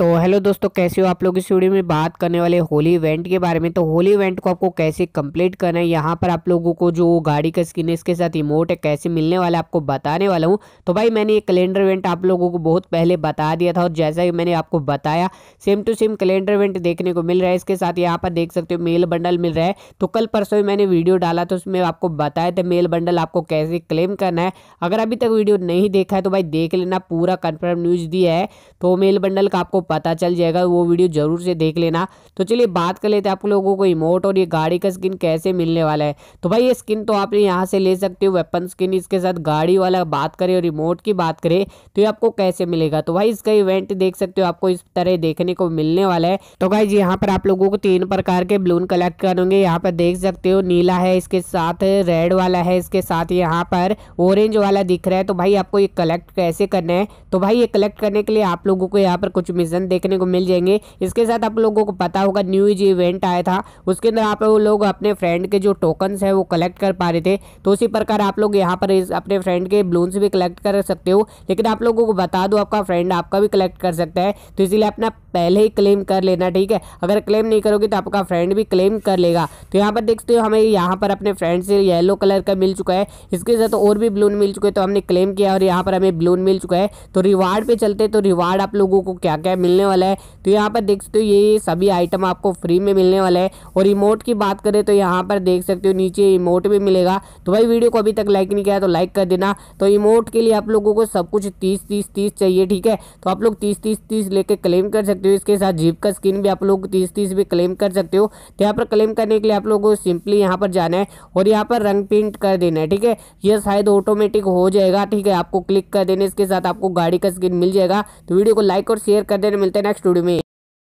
तो हेलो दोस्तों कैसे हो आप लोग इस वीडियो में बात करने वाले होली इवेंट के बारे में तो होली इवेंट को आपको कैसे कंप्लीट करना है यहाँ पर आप लोगों को जो गाड़ी का स्किन है इसके साथ इमोट है कैसे मिलने वाला आपको बताने वाला हूँ तो भाई मैंने ये कैलेंडर इवेंट आप लोगों को बहुत पहले बता दिया था और जैसा कि मैंने आपको बताया same to same calendar event देखने को मिल रहा है इसके साथ यहाँ पर देख सकते हो मेल बंडल मिल रहा है तो कल परसों मैंने वीडियो डाला था उसमें आपको बताया था मेल बंडल आपको कैसे क्लेम करना है अगर अभी तक वीडियो नहीं देखा है तो भाई देख लेना पूरा कन्फर्म न्यूज़ दिया है तो मेल बंडल का आपको पता चल जाएगा वो वीडियो ज़रूर से देख लेना तो चलिए बात कर लेते हैं आप लोगों को इमोट और ये गाड़ी का स्किन कैसे मिलने वाला है तो भाई ये स्किन तो आप यहाँ से ले सकते हो वेपन स्किन इसके साथ गाड़ी वाला बात करें और रिमोट की बात करें तो ये आपको कैसे मिलेगा तो भाई इसका इवेंट देख सकते हो आपको इस तरह देखने को मिलने वाला है तो भाई यहाँ पर आप लोगों को तीन प्रकार के बलून कलेक्ट करेंगे यहाँ पर देख सकते हो नीला है इसके साथ रेड वाला है इसके साथ यहाँ पर ऑरेंज वाला दिख रहा है तो भाई आपको ये कलेक्ट कैसे करना है तो भाई ये कलेक्ट करने के लिए आप लोगों को यहाँ पर कुछ मिस सेशन देखने को मिल जाएंगे इसके साथ आप लोगों को पता होगा न्यू ईज इवेंट आया था उसके अंदर आप लोग अपने फ्रेंड के जो टोकन्स है वो कलेक्ट कर पा रहे थे तो उसी प्रकार आप लोग यहाँ पर अपने फ्रेंड के ब्लून्स भी कलेक्ट कर सकते हो लेकिन आप लोगों को बता दो आपका फ्रेंड आपका भी कलेक्ट कर सकता है तो इसीलिए अपना पहले ही क्लेम कर लेना ठीक है अगर क्लेम नहीं करोगे तो आपका फ्रेंड भी क्लेम कर लेगा तो यहाँ पर देखते हो हमें यहाँ पर अपने फ्रेंड से येलो कलर का मिल चुका है इसके साथ तो और भी ब्लून मिल चुके हैं तो हमने क्लेम किया और यहाँ पर हमें ब्लून मिल चुका है तो रिवार्ड पर चलते तो रिवार्ड आप लोगों को क्या क्या मिलने वाला है तो यहाँ पर देख सकते हो ये सभी आइटम आपको फ्री में मिलने वाला है और रिमोट की बात करें तो यहाँ पर देख सकते हो नीचे रिमोट भी मिलेगा तो भाई वीडियो को अभी तक लाइक नहीं किया तो लाइक कर देना तो रिमोट के लिए आप लोगों को सब कुछ तीस तीस तीस चाहिए ठीक है तो आप लोग तीस तीस तीस लेके क्लेम कर सकते हो सकते हो इसके साथ जीप का स्किन भी आप लोग तीस तीस भी क्लेम कर सकते हो तो यहाँ पर क्लेम करने के लिए आप लोगों को सिंपली यहाँ पर जाना है और यहाँ पर रंग पेंट कर देना है ठीक है ये शायद ऑटोमेटिक हो जाएगा ठीक है आपको क्लिक कर देने इसके साथ आपको गाड़ी का स्किन मिल जाएगा तो वीडियो को लाइक और शेयर कर देने मिलते हैं नेक्स्ट वीडियो में